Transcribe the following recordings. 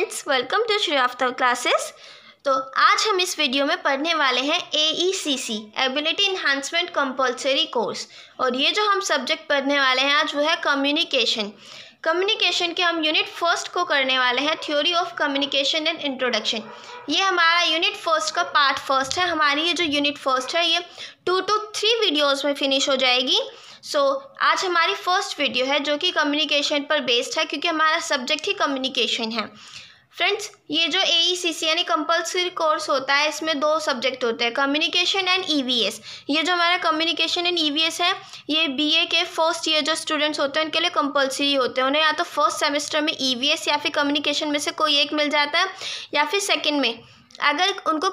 Friends welcome to Shri after classes तो आज हम इस वीडियो में पढ़ने वाले हैं A E C C ability enhancement compulsory course और ये जो हम सब्जेक्ट पढ़ने वाले हैं आज वो है कम्युनिकेशन कम्युनिकेशन के हम यूनिट फर्स्ट को करने वाले हैं theory of communication and introduction ये हमारा यूनिट फर्स्ट का पार्ट फर्स्ट है हमारी ये जो यूनिट फर्स्ट है ये टू टू थ्री वीडियोज में फिनिश हो जाएगी सो so, आज हमारी फर्स्ट वीडियो है जो कि कम्युनिकेशन पर बेस्ड है क्योंकि हमारा सब्जेक्ट ही कम्युनिकेशन है फ्रेंड्स ये जो ए e यानी कंपलसरी कोर्स होता है इसमें दो सब्जेक्ट होते हैं कम्युनिकेशन एंड एस ये जो हमारा कम्युनिकेशन एंड एस है ये ए के फर्स्ट ईयर जो स्टूडेंट्स होते हैं उनके लिए कंपलसरी होते हैं उन्हें या तो फर्स्ट सेमेस्टर में एस e या फिर कम्युनिकेशन में से कोई एक मिल जाता है या फिर सेकेंड में अगर उनको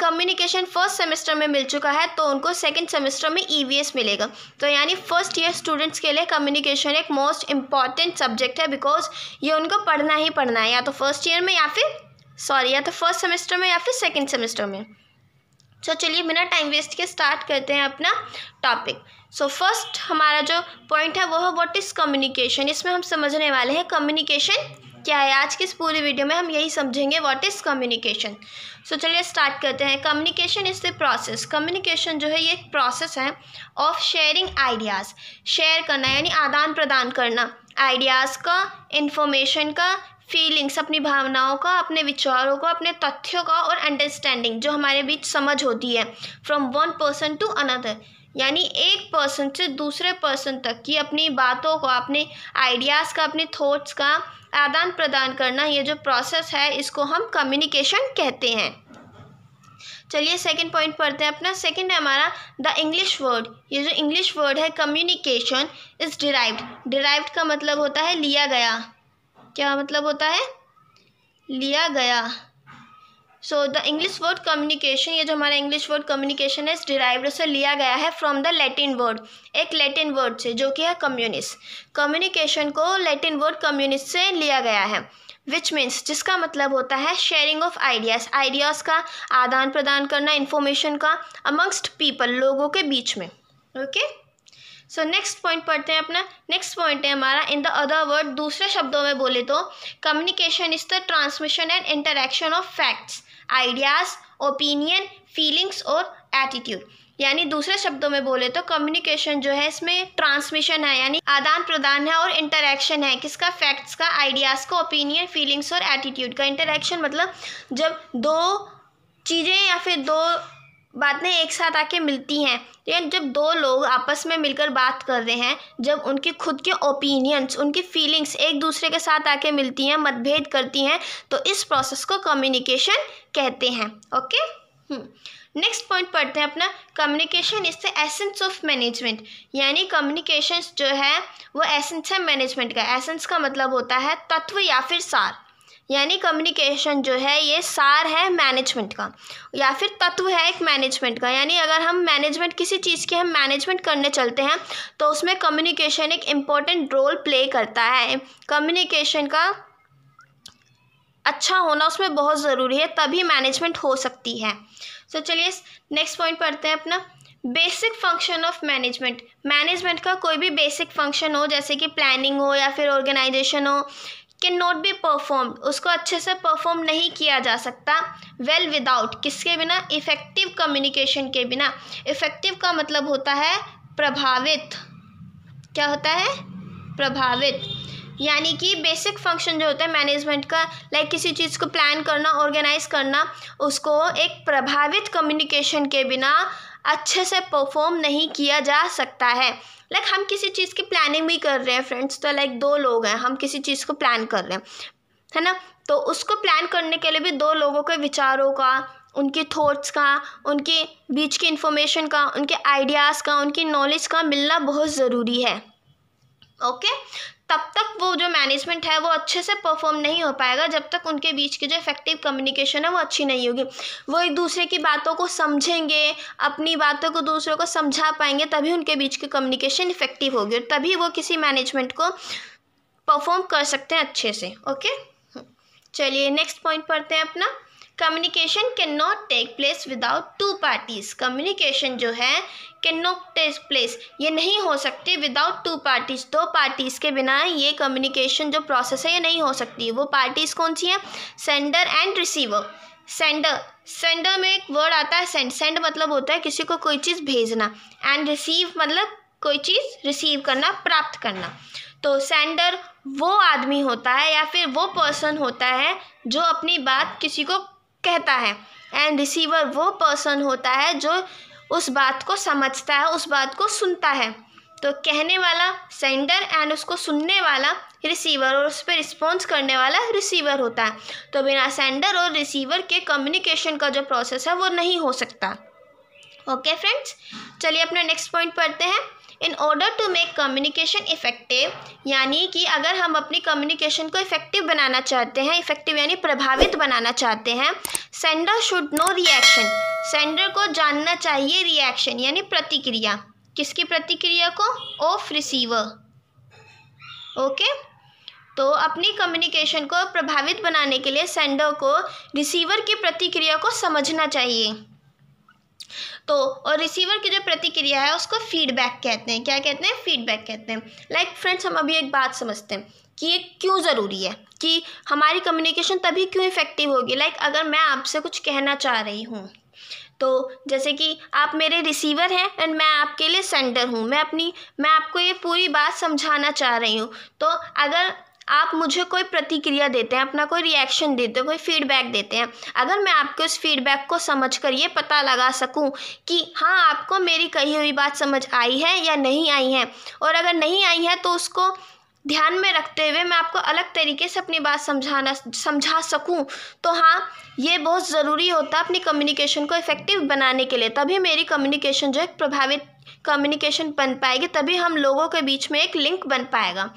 कम्युनिकेशन फर्स्ट सेमेस्टर में मिल चुका है तो उनको सेकेंड सेमेस्टर में ई e मिलेगा तो यानी फर्स्ट ईयर स्टूडेंट्स के लिए कम्युनिकेशन एक मोस्ट इंपॉर्टेंट सब्जेक्ट है बिकॉज ये उनको पढ़ना ही पढ़ना है या तो फर्स्ट ईयर में या फिर सॉरी या तो फर्स्ट सेमेस्टर में या फिर सेकेंड सेमेस्टर में तो चलिए बिना टाइम वेस्ट के स्टार्ट करते हैं अपना टॉपिक सो फर्स्ट हमारा जो पॉइंट है वो है व्हाट इज़ कम्युनिकेशन इसमें हम समझने वाले हैं कम्युनिकेशन क्या है आज की इस पूरी वीडियो में हम यही समझेंगे व्हाट इज़ कम्युनिकेशन सो चलिए स्टार्ट करते हैं communication is the process communication जो है ये एक प्रोसेस है ऑफ शेयरिंग आइडियाज़ शेयर करना यानी आदान प्रदान करना आइडियाज़ का इन्फॉर्मेशन का फीलिंग्स अपनी भावनाओं का अपने विचारों का अपने तथ्यों का और अंडरस्टैंडिंग जो हमारे बीच समझ होती है from one person to another यानी एक पर्सन से दूसरे पर्सन तक की अपनी बातों को अपने आइडियाज़ का अपने थॉट्स का आदान प्रदान करना ये जो प्रोसेस है इसको हम कम्युनिकेशन कहते हैं चलिए सेकंड पॉइंट पढ़ते हैं अपना सेकंड है हमारा द इंग्लिश वर्ड ये जो इंग्लिश वर्ड है कम्युनिकेशन इज़ डिराइव्ड डिराइव्ड का मतलब होता है लिया गया क्या मतलब होता है लिया गया so the English word communication ये जो हमारा इंग्लिश वर्ड कम्युनिकेशन है इस डिराइव्ड से लिया गया है फ्रॉम द लैटिन वर्ड एक लैटिन वर्ड से जो कि है कम्युनिस्ट कम्युनिकेशन को लैटिन वर्ड कम्युनिस्ट से लिया गया है विच मीन्स जिसका मतलब होता है शेयरिंग ऑफ आइडियाज़ आइडियाज़ का आदान प्रदान करना इन्फॉर्मेशन का अमंगस्ट पीपल लोगों के बीच में ओके सो नेक्स्ट पॉइंट पढ़ते हैं अपना नेक्स्ट पॉइंट है हमारा इन द अदर वर्ड दूसरे शब्दों में बोले तो communication is the transmission and interaction of facts ideas opinion feelings और एटीट्यूड यानी दूसरे शब्दों में बोले तो कम्युनिकेशन जो है इसमें ट्रांसमिशन है यानी आदान प्रदान है और इंटरेक्शन है किसका फैक्ट्स का आइडियाज़ का ओपिनियन फीलिंग्स और एटीट्यूड का इंटरेक्शन मतलब जब दो चीज़ें या फिर दो बातें एक साथ आके मिलती हैं लेकिन जब दो लोग आपस में मिलकर बात कर रहे हैं जब उनके खुद के ओपिनियंस उनकी फीलिंग्स एक दूसरे के साथ आके मिलती हैं मतभेद करती हैं तो इस प्रोसेस को कम्युनिकेशन कहते हैं ओके नेक्स्ट पॉइंट पढ़ते हैं अपना communication is the essence of management यानी कम्युनिकेशन जो है वो एसेंस है मैनेजमेंट का एसेंस का मतलब होता है तत्व या फिर सार यानी कम्युनिकेशन जो है ये सार है मैनेजमेंट का या फिर तत्व है एक मैनेजमेंट का यानी अगर हम मैनेजमेंट किसी चीज़ के हम मैनेजमेंट करने चलते हैं तो उसमें कम्युनिकेशन एक इम्पॉर्टेंट रोल प्ले करता है कम्युनिकेशन का अच्छा होना उसमें बहुत ज़रूरी है तभी मैनेजमेंट हो सकती है तो so, चलिए नेक्स्ट पॉइंट पढ़ते हैं अपना basic function of management management का कोई भी बेसिक फंक्शन हो जैसे कि प्लानिंग हो या फिर ऑर्गेनाइजेशन हो कैन नॉट बी परफॉर्म्ड उसको अच्छे से परफॉर्म नहीं किया जा सकता वेल विदाउट किसके बिना इफ़ेक्टिव कम्युनिकेशन के बिना इफ़ेक्टिव का मतलब होता है प्रभावित क्या होता है प्रभावित यानी कि बेसिक फंक्शन जो होता है मैनेजमेंट का लाइक किसी चीज़ को प्लान करना ऑर्गेनाइज करना उसको एक प्रभावित कम्युनिकेशन के बिना अच्छे से परफॉर्म नहीं किया जा सकता है लाइक like, हम किसी चीज़ की प्लानिंग भी कर रहे हैं फ्रेंड्स तो लाइक like, दो लोग हैं हम किसी चीज़ को प्लान कर रहे हैं है ना तो उसको प्लान करने के लिए भी दो लोगों के विचारों का उनके थॉट्स का उनके बीच की इंफॉर्मेशन का उनके आइडियाज़ का उनकी नॉलेज का मिलना बहुत ज़रूरी है ओके okay? तब तक वो जो मैनेजमेंट है वो अच्छे से परफॉर्म नहीं हो पाएगा जब तक उनके बीच की जो इफेक्टिव कम्युनिकेशन है वो अच्छी नहीं होगी वो एक दूसरे की बातों को समझेंगे अपनी बातों को दूसरों को समझा पाएंगे तभी उनके बीच की कम्युनिकेशन इफेक्टिव होगी और तभी वो किसी मैनेजमेंट को परफॉर्म कर सकते हैं अच्छे से ओके चलिए नेक्स्ट पॉइंट पढ़ते हैं अपना communication can not take place without two parties communication जो है कैन नॉट टेक प्लेस ये नहीं हो सकती विदाउट टू पार्टीज़ दो पार्टीज़ के बिना ये कम्युनिकेशन जो प्रोसेस है ये नहीं हो सकती वो पार्टीज़ कौन सी हैं sender and receiver sender sender में एक वर्ड आता है सेंड सेंड मतलब होता है किसी को कोई चीज़ भेजना एंड रिसीव मतलब कोई चीज़ रिसीव करना प्राप्त करना तो सेंडर वो आदमी होता है या फिर वो पर्सन होता है जो अपनी बात किसी को कहता है एंड रिसीवर वो पर्सन होता है जो उस बात को समझता है उस बात को सुनता है तो कहने वाला सेंडर एंड उसको सुनने वाला रिसीवर और उस पर रिस्पॉन्स करने वाला रिसीवर होता है तो बिना सेंडर और रिसीवर के कम्युनिकेशन का जो प्रोसेस है वो नहीं हो सकता ओके फ्रेंड्स चलिए अपना नेक्स्ट पॉइंट पढ़ते हैं in order to make communication effective यानी कि अगर हम अपनी कम्युनिकेशन को इफ़ेक्टिव बनाना चाहते हैं इफ़ेक्टिव यानी प्रभावित बनाना चाहते हैं sender should know reaction sender को जानना चाहिए रिएक्शन यानी प्रतिक्रिया किसकी प्रतिक्रिया को ऑफ रिसीवर ओके तो अपनी कम्युनिकेशन को प्रभावित बनाने के लिए सेंडर को रिसीवर की प्रतिक्रिया को समझना चाहिए तो और रिसीवर की जो प्रतिक्रिया है उसको फीडबैक कहते हैं क्या कहते हैं फीडबैक कहते हैं लाइक like फ्रेंड्स हम अभी एक बात समझते हैं कि ये क्यों ज़रूरी है कि हमारी कम्युनिकेशन तभी क्यों इफ़ेक्टिव होगी लाइक like अगर मैं आपसे कुछ कहना चाह रही हूँ तो जैसे कि आप मेरे रिसीवर हैं एंड मैं आपके लिए सेंडर हूँ मैं अपनी मैं आपको ये पूरी बात समझाना चाह रही हूँ तो अगर आप मुझे कोई प्रतिक्रिया देते हैं अपना कोई रिएक्शन देते हैं कोई फीडबैक देते हैं अगर मैं आपके उस फीडबैक को समझ कर ये पता लगा सकूँ कि हाँ आपको मेरी कही हुई बात समझ आई है या नहीं आई है और अगर नहीं आई है तो उसको ध्यान में रखते हुए मैं आपको अलग तरीके से अपनी बात समझाना समझा सकूं तो हाँ ये बहुत ज़रूरी होता है अपनी कम्युनिकेशन को इफ़ेक्टिव बनाने के लिए तभी मेरी कम्युनिकेशन जो है प्रभावित कम्युनिकेशन बन पाएगी तभी हम लोगों के बीच में एक लिंक बन पाएगा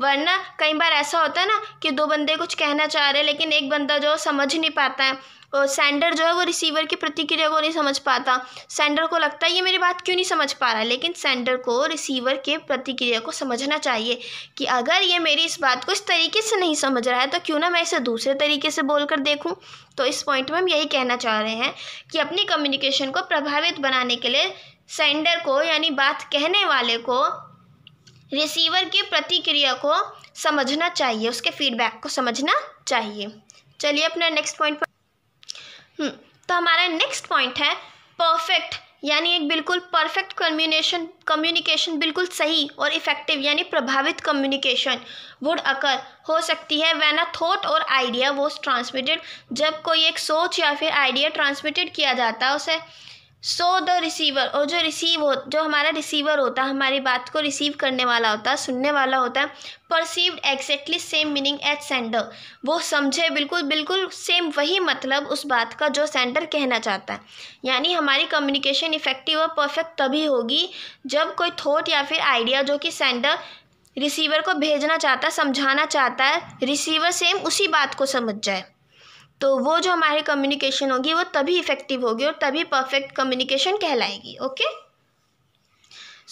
वरना कई बार ऐसा होता है ना कि दो बंदे कुछ कहना चाह रहे हैं लेकिन एक बंदा जो समझ नहीं पाता है और सेंडर जो है वो रिसीवर की प्रतिक्रिया को नहीं समझ पाता सेंडर को लगता है ये मेरी बात क्यों नहीं समझ पा रहा लेकिन सेंडर को रिसीवर के प्रतिक्रिया को समझना चाहिए कि अगर ये मेरी इस बात को इस तरीके से नहीं समझ रहा है तो क्यों ना मैं इसे दूसरे तरीके से बोल कर देखूँ तो इस पॉइंट में हम यही कहना चाह रहे हैं कि अपनी कम्युनिकेशन को प्रभावित बनाने के लिए सेंडर को यानी बात कहने वाले को रिसीवर की प्रतिक्रिया को समझना चाहिए उसके फीडबैक को समझना चाहिए चलिए अपना नेक्स्ट पॉइंट पर हम्म, तो हमारा नेक्स्ट पॉइंट है परफेक्ट यानी एक बिल्कुल परफेक्ट कम्युनिकेशन कम्युनिकेशन बिल्कुल सही और इफेक्टिव यानी प्रभावित कम्युनिकेशन वुड अकर हो सकती है वैन अ थॉट और आइडिया वॉज ट्रांसमिटेड जब कोई एक सोच या फिर आइडिया ट्रांसमिटेड किया जाता है उसे सो द रिसीवर और जो रिसीव हो जो हमारा रिसीवर होता है हमारी बात को रिसीव करने वाला होता है सुनने वाला होता है perceived exactly same meaning at sender वो समझे बिल्कुल बिल्कुल सेम वही मतलब उस बात का जो सेंडर कहना चाहता है यानी हमारी कम्युनिकेशन इफेक्टिव और परफेक्ट तभी होगी जब कोई थॉट या फिर आइडिया जो कि सेंडर रिसीवर को भेजना चाहता है समझाना चाहता है रिसीवर सेम उसी बात को समझ जाए तो वो जो हमारी कम्युनिकेशन होगी वो तभी इफ़ेक्टिव होगी और तभी परफेक्ट कम्युनिकेशन कहलाएगी ओके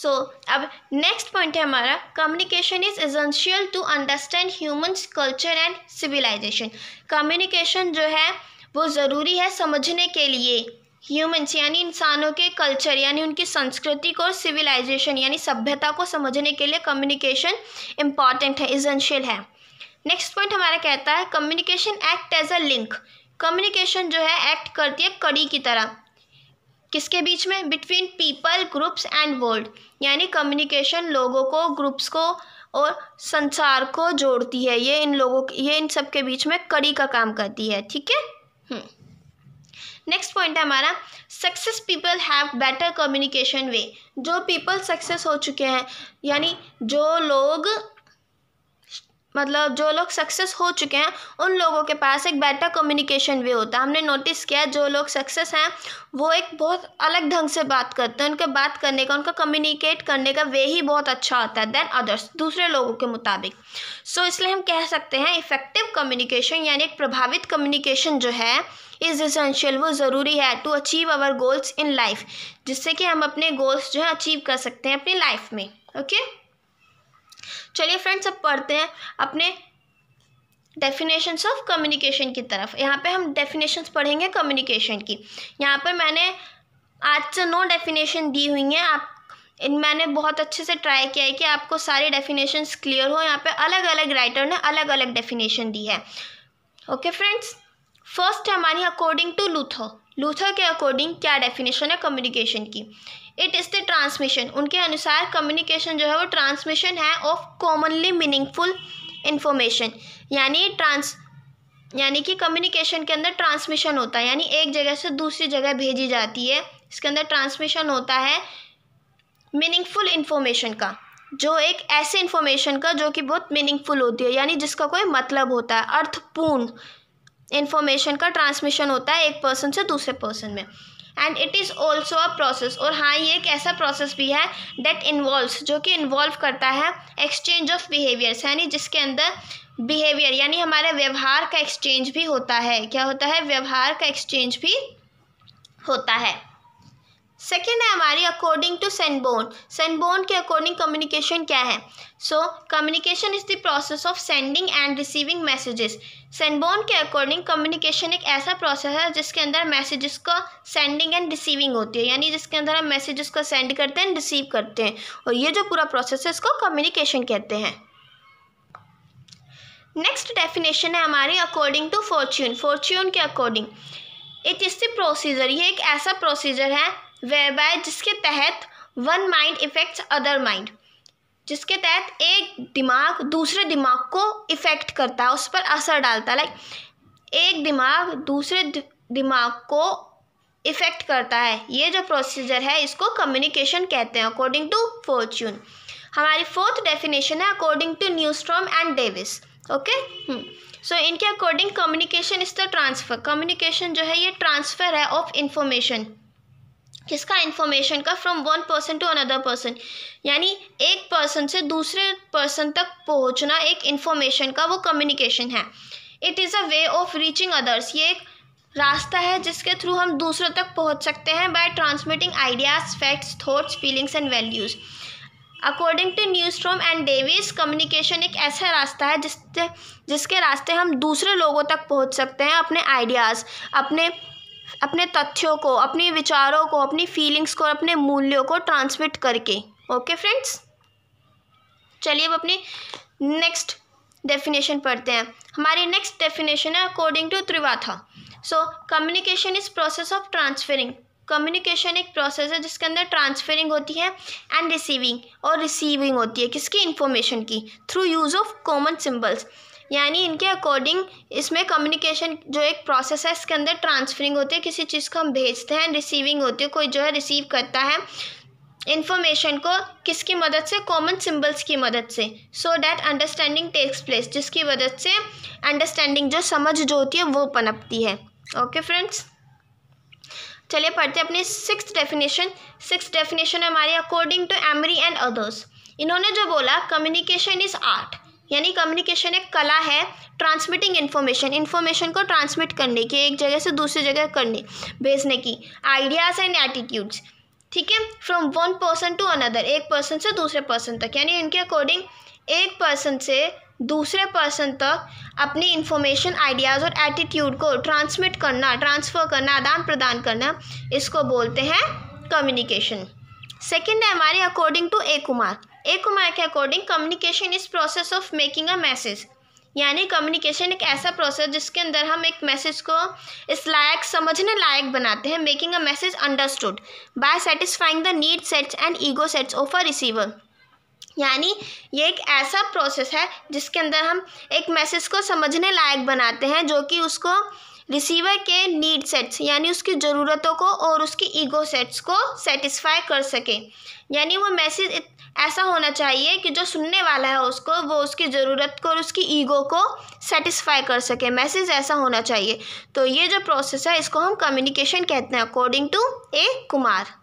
सो अब नेक्स्ट पॉइंट है हमारा communication is essential to understand humans culture and civilisation communication जो है वो ज़रूरी है समझने के लिए ह्यूमन्स यानी इंसानों के कल्चर यानी उनकी संस्कृति को सिविलाइजेशन यानी सभ्यता को समझने के लिए कम्युनिकेशन इम्पॉर्टेंट है इजेंशियल है नेक्स्ट पॉइंट हमारा कहता है communication act as a link communication जो है एक्ट करती है कड़ी की तरह किसके बीच में between people groups and world यानी कम्युनिकेशन लोगों को ग्रुप्स को और संसार को जोड़ती है ये इन लोगों ये इन सब के बीच में कड़ी का काम करती है ठीक है नेक्स्ट हम्म। पॉइंट है हमारा success people have better communication वे जो पीपल सक्सेस हो चुके हैं यानी जो लोग मतलब जो लोग सक्सेस हो चुके हैं उन लोगों के पास एक बेटर कम्युनिकेशन भी होता है हमने नोटिस किया जो लोग सक्सेस हैं वो एक बहुत अलग ढंग से बात करते हैं उनके बात करने का उनका कम्युनिकेट करने का वे ही बहुत अच्छा होता है देन अदर्स दूसरे लोगों के मुताबिक सो so, इसलिए हम कह सकते हैं इफ़ेक्टिव कम्युनिकेशन यानी एक प्रभावित कम्युनिकेशन जो है इज़ इसेंशियल वो ज़रूरी है to achieve our goals in life जिससे कि हम अपने गोल्स जो है अचीव कर सकते हैं अपनी लाइफ में ओके okay? चलिए फ्रेंड्स अब पढ़ते हैं अपने डेफिनेशंस ऑफ कम्युनिकेशन की तरफ यहाँ पे हम डेफिनेशंस पढ़ेंगे कम्युनिकेशन की यहाँ पर मैंने आज से नौ डेफिनेशन दी हुई हैं आप इन मैंने बहुत अच्छे से ट्राई किया है कि आपको सारी डेफिनेशंस क्लियर हो यहाँ पे अलग अलग राइटर ने अलग अलग डेफिनेशन दी है ओके फ्रेंड्स फर्स्ट हमारी अकॉर्डिंग टू लूथर लूथर के अकॉर्डिंग क्या डेफिनेशन है कम्युनिकेशन की इट इज़ द ट्रांसमिशन उनके अनुसार कम्युनिकेशन जो है वो ट्रांसमिशन है ऑफ कॉमनली मीनिंगफुल इन्फॉर्मेशन यानी ट्रांस यानी कि कम्युनिकेशन के अंदर ट्रांसमिशन होता है यानी एक जगह से दूसरी जगह भेजी जाती है इसके अंदर ट्रांसमिशन होता है मीनिंगफुल इन्फॉर्मेशन का जो एक ऐसे इन्फॉर्मेशन का जो कि बहुत मीनिंगफुल होती है यानी जिसका कोई मतलब होता है अर्थपूर्ण इन्फॉर्मेशन का ट्रांसमिशन होता है एक पर्सन से दूसरे पर्सन में and it is also a process और हाँ ये एक ऐसा प्रोसेस भी है डेट इन्वॉल्व्स जो कि इन्वॉल्व करता है एक्सचेंज ऑफ बिहेवियर्स यानी जिसके अंदर बिहेवियर यानी हमारे व्यवहार का एक्सचेंज भी होता है क्या होता है व्यवहार का एक्सचेंज भी होता है सेकेंड है हमारी अकॉर्डिंग टू सेंडबोन सेंडबोन के अकॉर्डिंग कम्युनिकेशन क्या है so communication is the process of sending and receiving messages सेंडबोन के अकॉर्डिंग कम्युनिकेशन एक ऐसा प्रोसेस है जिसके अंदर मैसेजेस का सेंडिंग एंड रिसीविंग होती है यानी जिसके अंदर हम मैसेजेस को सेंड करते हैं रिसीव करते हैं और ये जो पूरा प्रोसेस है इसको कम्युनिकेशन कहते हैं नेक्स्ट डेफिनेशन है हमारी अकॉर्डिंग टू फॉर्च्यून फॉर्च्यून के according it is the procedure ये एक ऐसा प्रोसीजर है वे बाय जिसके तहत one mind effects other mind जिसके तहत एक दिमाग दूसरे दिमाग को इफ़ेक्ट करता है उस पर असर डालता है लाइक एक दिमाग दूसरे दिमाग को इफ़ेक्ट करता है ये जो प्रोसीजर है इसको कम्युनिकेशन कहते हैं अकॉर्डिंग टू फॉर्च्यून हमारी फोर्थ डेफिनेशन है according to Newstrom and Davis okay so इनके according communication is the transfer communication जो है ये ट्रांसफ़र है ऑफ इंफॉर्मेशन किसका इन्फॉर्मेशन का from one person to another person यानी एक पर्सन से दूसरे पर्सन तक पहुंचना एक इन्फॉर्मेशन का वो कम्युनिकेशन है it is a way of reaching others ये एक रास्ता है जिसके थ्रू हम दूसरों तक पहुंच सकते हैं by transmitting ideas facts thoughts feelings and values according to Newstrom and Davis communication एक ऐसा रास्ता है जिससे जिसके रास्ते हम दूसरे लोगों तक पहुंच सकते हैं अपने आइडियाज़ अपने अपने तथ्यों को अपने विचारों को अपनी फीलिंग्स को अपने मूल्यों को ट्रांसमिट करके ओके फ्रेंड्स चलिए अब अपने नेक्स्ट डेफिनेशन पढ़ते हैं हमारी नेक्स्ट डेफिनेशन है अकॉर्डिंग टू त्रिवाथा so communication is process of transferring communication एक प्रोसेस है जिसके अंदर ट्रांसफरिंग होती है एंड रिसीविंग और रिसीविंग होती है किसकी इन्फॉर्मेशन की through use of common symbols यानी इनके अकॉर्डिंग इसमें कम्युनिकेशन जो एक प्रोसेस है इसके अंदर ट्रांसफरिंग होती है किसी चीज़ को हम भेजते हैं रिसीविंग होती है कोई जो है रिसीव करता है इन्फॉर्मेशन को किसकी मदद से कॉमन सिम्बल्स की मदद से so that understanding takes place जिसकी मदद से अंडरस्टैंडिंग जो समझ जो होती है वो पनपती है ओके फ्रेंड्स चलिए पढ़ते हैं अपनी सिक्स डेफिनेशन सिक्स डेफिनेशन हमारी according to Emery and others इन्होंने जो बोला कम्युनिकेशन इज़ आर्ट यानी कम्युनिकेशन एक कला है ट्रांसमिटिंग इन्फॉर्मेशन इन्फॉर्मेशन को ट्रांसमिट करने की एक जगह से दूसरी जगह करने भेजने की आइडियाज़ एंड एटीट्यूड्स ठीक है from one person to another एक पर्सन से दूसरे पर्सन तक यानी इनके अकॉर्डिंग एक पर्सन से दूसरे पर्सन तक अपनी इन्फॉर्मेशन आइडियाज़ और एटीट्यूड को ट्रांसमिट करना ट्रांसफ़र करना आदान प्रदान करना इसको बोलते हैं कम्युनिकेशन सेकेंड है हमारे अकॉर्डिंग टू ए कुमार एकमाया के according communication is process of making a message यानी कम्युनिकेशन एक ऐसा प्रोसेस जिसके अंदर हम एक मैसेज को इस लायक समझने लायक बनाते हैं making a message understood by satisfying the need sets and ego sets of a receiver यानी ये एक ऐसा प्रोसेस है जिसके अंदर हम एक मैसेज को समझने लायक बनाते हैं जो कि उसको रिसीवर के नीड सेट्स यानी उसकी ज़रूरतों को और उसकी ईगो सेट्स को सेटिस्फाई कर सके यानी वो मैसेज ऐसा होना चाहिए कि जो सुनने वाला है उसको वो उसकी ज़रूरत को और उसकी ईगो को सेटिस्फाई कर सके मैसेज ऐसा होना चाहिए तो ये जो प्रोसेस है इसको हम कम्युनिकेशन कहते हैं अकॉर्डिंग टू ए कुमार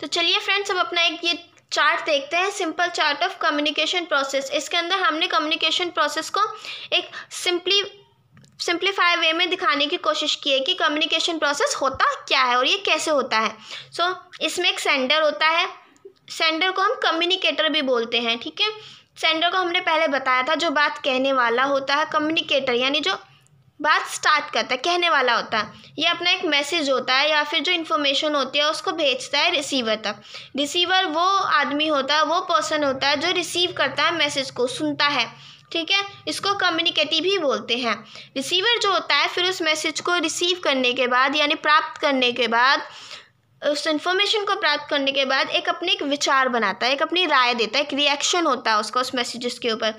तो चलिए फ्रेंड्स अब अपना एक ये चार्ट देखते हैं simple chart of communication process इसके अंदर हमने कम्युनिकेशन प्रोसेस को एक सिंपली सिंप्लीफाई वे में दिखाने की कोशिश की है कि कम्युनिकेशन प्रोसेस होता क्या है और ये कैसे होता है सो so, इसमें एक सेंडर होता है सेंडर को हम कम्युनिकेटर भी बोलते हैं ठीक है सेंडर को हमने पहले बताया था जो बात कहने वाला होता है कम्युनिकेटर यानी जो बात स्टार्ट करता है कहने वाला होता है ये अपना एक मैसेज होता है या फिर जो इन्फॉर्मेशन होती है उसको भेजता है रिसीवर तक रिसीवर वो आदमी होता है वो पर्सन होता है जो रिसीव करता है मैसेज को सुनता है ठीक है इसको कम्युनिकेटिव ही बोलते हैं रिसीवर जो होता है फिर उस मैसेज को रिसीव करने के बाद यानी प्राप्त करने के बाद उस इन्फॉर्मेशन को प्राप्त करने के बाद एक अपने एक विचार बनाता है एक अपनी राय देता है एक रिएक्शन होता है उसका उस मैसेजेस के ऊपर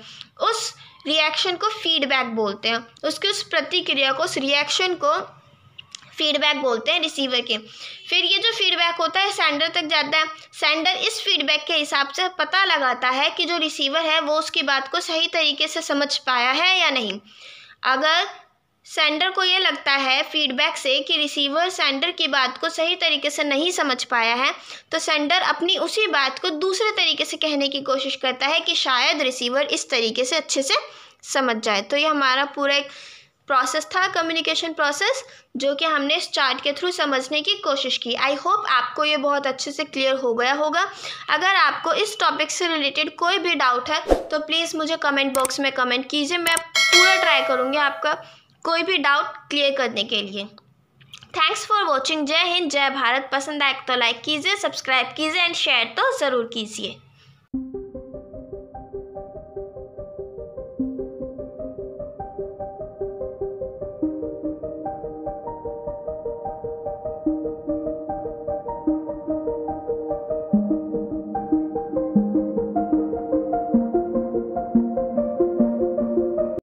उस रिएक्शन को फीडबैक बोलते हैं उसकी उस प्रतिक्रिया को उस रिएक्शन को फीडबैक बोलते हैं रिसीवर के फिर ये जो फीडबैक होता है सेंडर तक जाता है सेंडर इस फीडबैक के हिसाब से पता लगाता है कि जो रिसीवर है वो उसकी बात को सही तरीके से समझ पाया है या नहीं अगर सेंडर को ये लगता है फीडबैक से कि रिसीवर सेंडर की बात को सही तरीके से नहीं समझ पाया है तो सेंडर अपनी उसी बात को दूसरे तरीके से कहने की कोशिश करता है कि शायद रिसीवर इस तरीके से अच्छे से समझ जाए तो ये हमारा पूरा एक प्रोसेस था कम्युनिकेशन प्रोसेस जो कि हमने इस चार्ट के थ्रू समझने की कोशिश की आई होप आपको ये बहुत अच्छे से क्लियर हो गया होगा अगर आपको इस टॉपिक से रिलेटेड कोई भी डाउट है तो प्लीज़ मुझे कमेंट बॉक्स में कमेंट कीजिए मैं पूरा ट्राई करूँगी आपका कोई भी डाउट क्लियर करने के लिए थैंक्स फॉर वॉचिंग जय हिंद जय भारत पसंद आए तो लाइक कीजिए सब्सक्राइब कीजिए एंड शेयर तो ज़रूर कीजिए